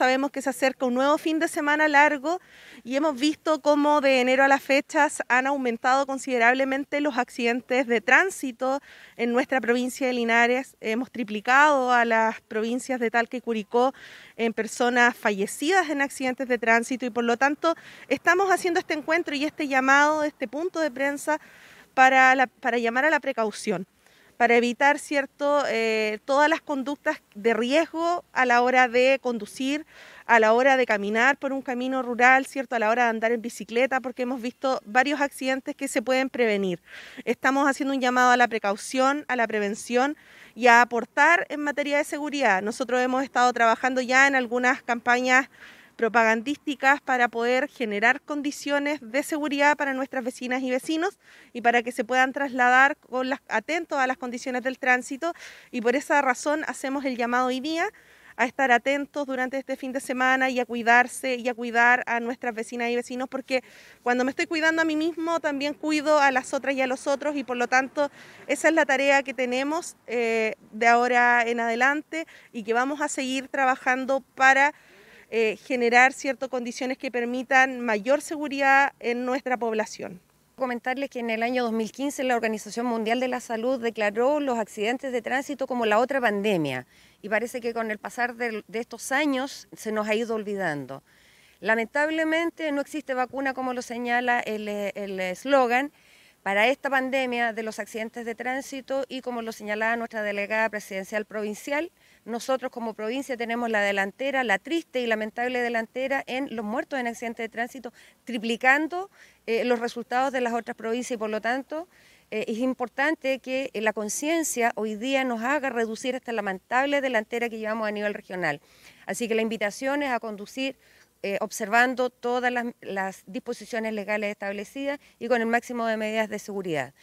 Sabemos que se acerca un nuevo fin de semana largo y hemos visto cómo de enero a las fechas han aumentado considerablemente los accidentes de tránsito en nuestra provincia de Linares. Hemos triplicado a las provincias de Talca y Curicó en personas fallecidas en accidentes de tránsito y por lo tanto estamos haciendo este encuentro y este llamado, este punto de prensa para, para llamar a la precaución para evitar cierto, eh, todas las conductas de riesgo a la hora de conducir, a la hora de caminar por un camino rural, cierto, a la hora de andar en bicicleta, porque hemos visto varios accidentes que se pueden prevenir. Estamos haciendo un llamado a la precaución, a la prevención y a aportar en materia de seguridad. Nosotros hemos estado trabajando ya en algunas campañas propagandísticas para poder generar condiciones de seguridad para nuestras vecinas y vecinos y para que se puedan trasladar con atentos a las condiciones del tránsito y por esa razón hacemos el llamado hoy día a estar atentos durante este fin de semana y a cuidarse y a cuidar a nuestras vecinas y vecinos, porque cuando me estoy cuidando a mí mismo, también cuido a las otras y a los otros, y por lo tanto esa es la tarea que tenemos eh, de ahora en adelante y que vamos a seguir trabajando para eh, generar ciertas condiciones que permitan mayor seguridad en nuestra población comentarles que en el año 2015 la Organización Mundial de la Salud declaró los accidentes de tránsito como la otra pandemia y parece que con el pasar de, estos años se nos ha ido olvidando. Lamentablemente no existe vacuna como lo señala el eh, eh, eslogan para esta pandemia de los accidentes de tránsito y como lo señalaba nuestra delegada presidencial provincial, nosotros como provincia tenemos la delantera, la triste y lamentable delantera en los muertos en accidentes de tránsito, triplicando eh, los resultados de las otras provincias y por lo tanto eh, es importante que eh, la conciencia hoy día nos haga reducir esta lamentable delantera que llevamos a nivel regional. Así que la invitación es a conducir eh, observando todas las, las, disposiciones legales establecidas y con el máximo de medidas de seguridad.